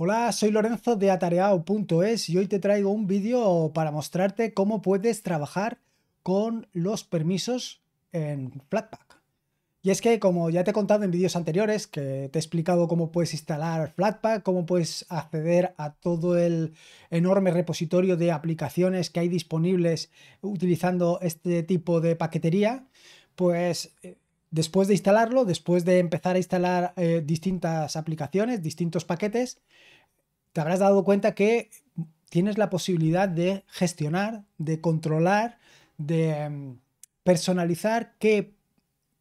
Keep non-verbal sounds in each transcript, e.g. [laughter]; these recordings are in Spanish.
Hola, soy Lorenzo de Atareao.es y hoy te traigo un vídeo para mostrarte cómo puedes trabajar con los permisos en Flatpak. Y es que, como ya te he contado en vídeos anteriores, que te he explicado cómo puedes instalar Flatpak, cómo puedes acceder a todo el enorme repositorio de aplicaciones que hay disponibles utilizando este tipo de paquetería, pues eh, después de instalarlo, después de empezar a instalar eh, distintas aplicaciones, distintos paquetes, te habrás dado cuenta que tienes la posibilidad de gestionar, de controlar, de em, personalizar qué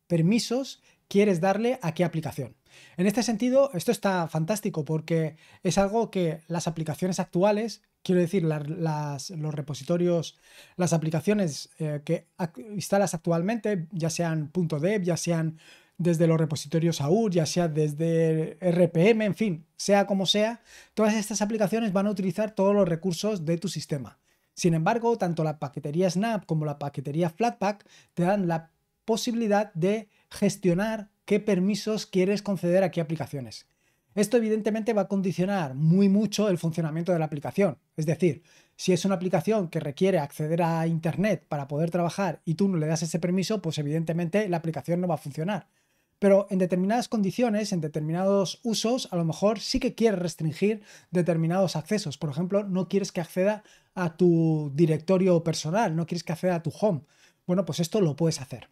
permisos quieres darle a qué aplicación. En este sentido, esto está fantástico porque es algo que las aplicaciones actuales Quiero decir, los repositorios, las aplicaciones eh, que instalas actualmente, ya sean .dev, ya sean desde los repositorios AUR, ya sea desde RPM, en fin, sea como sea, todas estas aplicaciones van a utilizar todos los recursos de tu sistema. Sin embargo, tanto la paquetería Snap como la paquetería Flatpak te dan la posibilidad de gestionar qué permisos quieres conceder a qué aplicaciones. Esto evidentemente va a condicionar muy mucho el funcionamiento de la aplicación. Es decir, si es una aplicación que requiere acceder a Internet para poder trabajar y tú no le das ese permiso, pues evidentemente la aplicación no va a funcionar. Pero en determinadas condiciones, en determinados usos, a lo mejor sí que quieres restringir determinados accesos. Por ejemplo, no quieres que acceda a tu directorio personal, no quieres que acceda a tu home. Bueno, pues esto lo puedes hacer.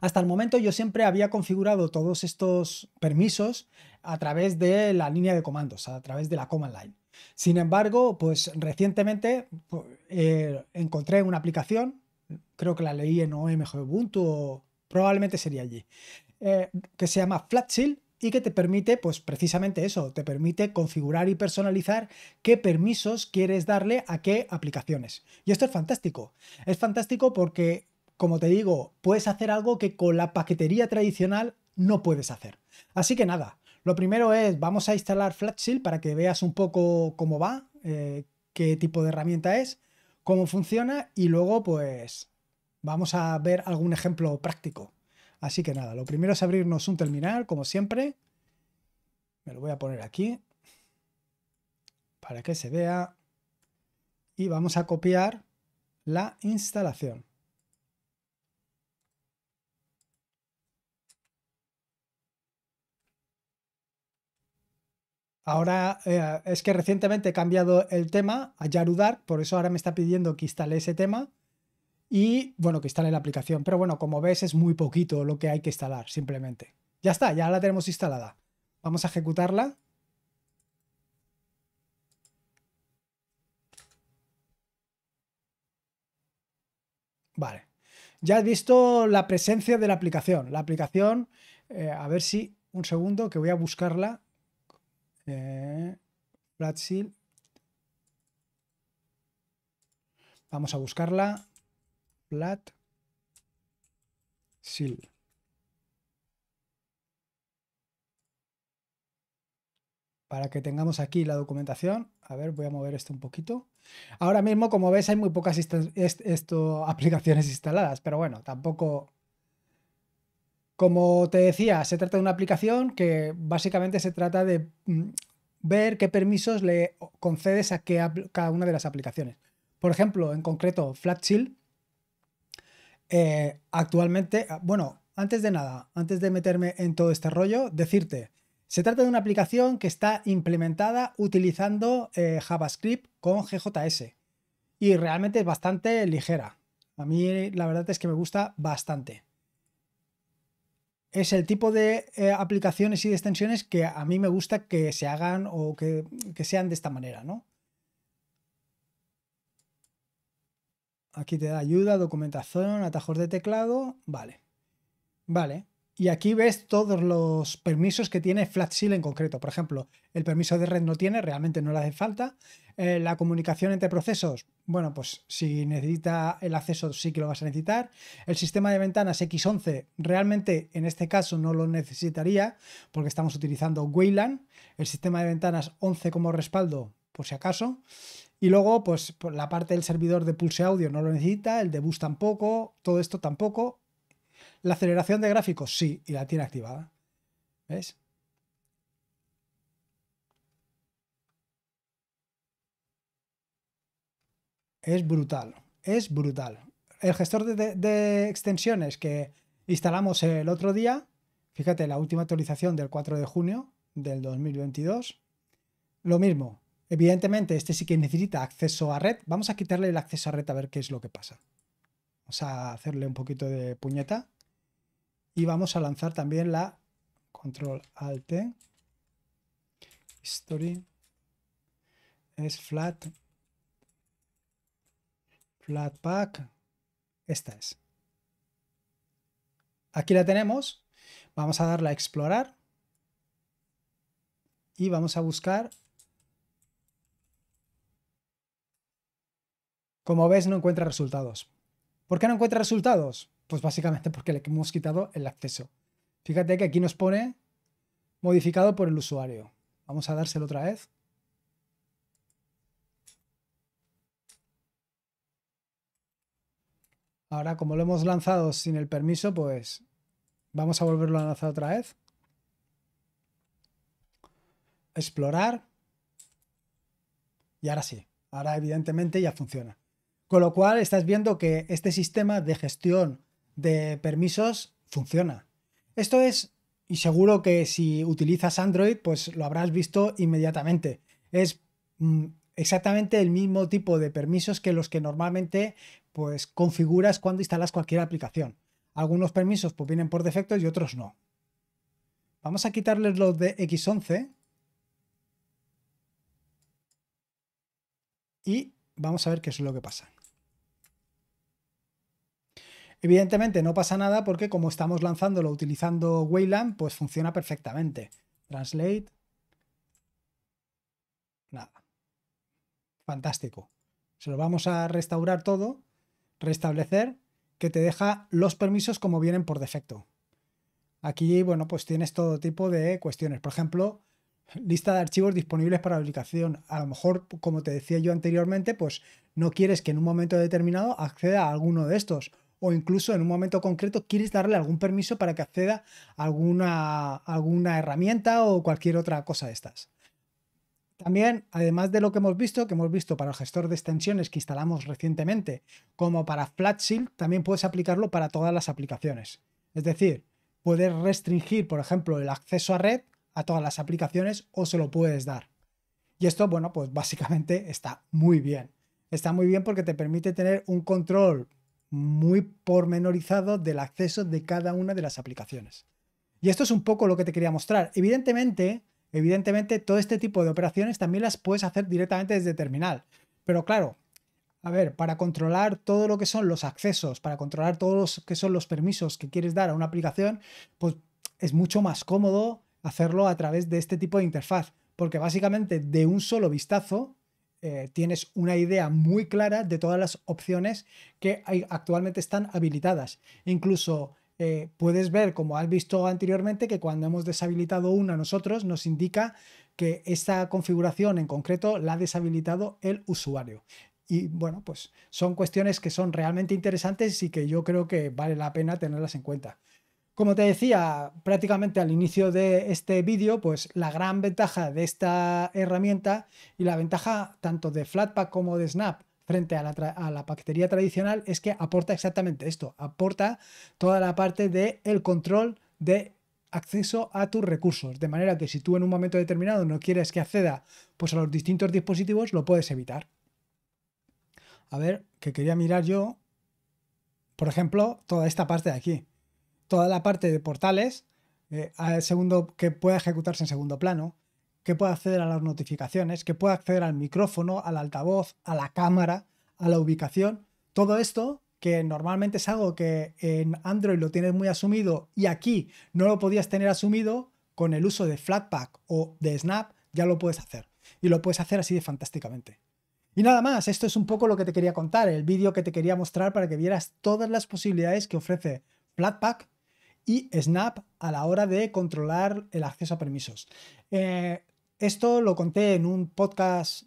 Hasta el momento yo siempre había configurado todos estos permisos a través de la línea de comandos, a través de la command line. Sin embargo, pues recientemente pues, eh, encontré una aplicación, creo que la leí en OMG Ubuntu probablemente sería allí, eh, que se llama FlatShield y que te permite, pues precisamente eso, te permite configurar y personalizar qué permisos quieres darle a qué aplicaciones. Y esto es fantástico. Es fantástico porque como te digo, puedes hacer algo que con la paquetería tradicional no puedes hacer. Así que nada, lo primero es, vamos a instalar FlatShield para que veas un poco cómo va, eh, qué tipo de herramienta es, cómo funciona y luego pues vamos a ver algún ejemplo práctico. Así que nada, lo primero es abrirnos un terminal, como siempre. Me lo voy a poner aquí para que se vea. Y vamos a copiar la instalación. Ahora eh, es que recientemente he cambiado el tema a Yarudar, por eso ahora me está pidiendo que instale ese tema y bueno, que instale la aplicación. Pero bueno, como ves es muy poquito lo que hay que instalar, simplemente. Ya está, ya la tenemos instalada. Vamos a ejecutarla. Vale. Ya he visto la presencia de la aplicación. La aplicación, eh, a ver si, un segundo, que voy a buscarla eh, Seal. Vamos a buscarla. Plat. Para que tengamos aquí la documentación. A ver, voy a mover esto un poquito. Ahora mismo, como ves, hay muy pocas esto, [laughs] aplicaciones instaladas, pero bueno, tampoco como te decía, se trata de una aplicación que básicamente se trata de mm, ver qué permisos le concedes a cada una de las aplicaciones. Por ejemplo, en concreto, FlatShield. Eh, actualmente, ah, bueno, antes de nada, antes de meterme en todo este rollo, decirte, se trata de una aplicación que está implementada utilizando eh, JavaScript con GJS y realmente es bastante ligera. A mí la verdad es que me gusta bastante es el tipo de eh, aplicaciones y de extensiones que a mí me gusta que se hagan o que, que sean de esta manera, ¿no? Aquí te da ayuda, documentación, atajos de teclado, vale. Vale, y aquí ves todos los permisos que tiene FlatSeal en concreto. Por ejemplo, el permiso de red no tiene, realmente no le hace falta. Eh, la comunicación entre procesos, bueno, pues si necesita el acceso sí que lo vas a necesitar. El sistema de ventanas X11 realmente en este caso no lo necesitaría porque estamos utilizando Wayland. El sistema de ventanas 11 como respaldo, por si acaso. Y luego, pues por la parte del servidor de Pulse Audio no lo necesita, el de Bus tampoco, todo esto tampoco, ¿La aceleración de gráficos? Sí, y la tiene activada. ¿Ves? Es brutal, es brutal. El gestor de, extensiones que instalamos el otro día, fíjate, la última actualización del 4 de junio del 2022, lo mismo. Evidentemente, este sí que necesita acceso a red. Vamos a quitarle el acceso a red a ver qué es lo que pasa. Vamos a hacerle un poquito de puñeta. Y vamos a lanzar también la control alt history es flat flat pack esta es aquí la tenemos vamos a darla a explorar y vamos a buscar como ves no encuentra resultados ¿por qué no encuentra resultados? Pues básicamente porque le hemos quitado el acceso. Fíjate que aquí nos pone modificado por el usuario. Vamos a dárselo otra vez. Ahora, como lo hemos lanzado sin el permiso, pues vamos a volverlo a lanzar otra vez. Explorar. Y ahora sí, ahora evidentemente ya funciona. Con lo cual estás viendo que este sistema de gestión de permisos funciona. Esto es, y seguro que si utilizas Android, pues lo habrás visto inmediatamente. Es mm, exactamente el mismo tipo de permisos que los que normalmente pues configuras cuando instalas cualquier aplicación. Algunos permisos pues vienen por defecto y otros no. Vamos a quitarles los de X11 y vamos a ver qué es lo que pasa. Evidentemente no pasa nada porque como estamos lanzándolo utilizando Wayland, pues funciona perfectamente. Translate. Nada. Fantástico. Se lo vamos a restaurar todo, restablecer, que te deja los permisos como vienen por defecto. Aquí, bueno, pues tienes todo tipo de cuestiones. Por ejemplo, lista de archivos disponibles para la aplicación. A lo mejor, como te decía yo anteriormente, pues no quieres que en un momento determinado acceda a alguno de estos o incluso en un momento concreto quieres darle algún permiso para que acceda a alguna, alguna herramienta o cualquier otra cosa de estas. También, además de lo que hemos visto, que hemos visto para el gestor de extensiones que instalamos recientemente, como para FlatShield, también puedes aplicarlo para todas las aplicaciones. Es decir, puedes restringir, por ejemplo, el acceso a red a todas las aplicaciones o se lo puedes dar. Y esto, bueno, pues básicamente está muy bien. Está muy bien porque te permite tener un control muy pormenorizado del acceso de cada una de las aplicaciones. Y esto es un poco lo que te quería mostrar. Evidentemente, evidentemente todo este tipo de operaciones también las puedes hacer directamente desde terminal. Pero claro, a ver, para controlar todo lo que son los accesos, para controlar todos los que son los permisos que quieres dar a una aplicación, pues es mucho más cómodo hacerlo a través de este tipo de interfaz, porque básicamente de un solo vistazo eh, tienes una idea muy clara de todas las opciones que actualmente están habilitadas. Incluso eh, puedes ver, como has visto anteriormente, que cuando hemos deshabilitado una nosotros nos indica que esta configuración en concreto la ha deshabilitado el usuario. Y bueno, pues son cuestiones que son realmente interesantes y que yo creo que vale la pena tenerlas en cuenta. Como te decía prácticamente al inicio de este vídeo, pues la gran ventaja de esta herramienta y la ventaja tanto de Flatpak como de Snap frente a la, paquetería tradicional es que aporta exactamente esto, aporta toda la parte del control de acceso a tus recursos, de manera que si tú en un momento determinado no quieres que acceda pues, a los distintos dispositivos, lo puedes evitar. A ver, que quería mirar yo, por ejemplo, toda esta parte de aquí toda la parte de portales, eh, segundo, que pueda ejecutarse en segundo plano, que pueda acceder a las notificaciones, que pueda acceder al micrófono, al altavoz, a la cámara, a la ubicación. Todo esto que normalmente es algo que en Android lo tienes muy asumido y aquí no lo podías tener asumido, con el uso de Flatpak o de Snap ya lo puedes hacer. Y lo puedes hacer así de fantásticamente. Y nada más, esto es un poco lo que te quería contar, el vídeo que te quería mostrar para que vieras todas las posibilidades que ofrece Flatpak y Snap a la hora de controlar el acceso a permisos. Eh, esto lo conté en un podcast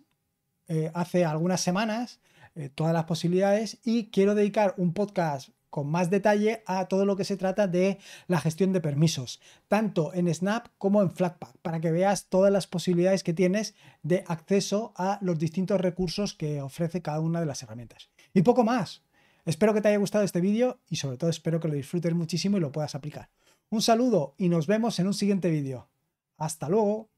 eh, hace algunas semanas, eh, todas las posibilidades, y quiero dedicar un podcast con más detalle a todo lo que se trata de la gestión de permisos, tanto en Snap como en Flatpak, para que veas todas las posibilidades que tienes de acceso a los distintos recursos que ofrece cada una de las herramientas. Y poco más, Espero que te haya gustado este vídeo y sobre todo espero que lo disfrutes muchísimo y lo puedas aplicar. Un saludo y nos vemos en un siguiente vídeo. Hasta luego.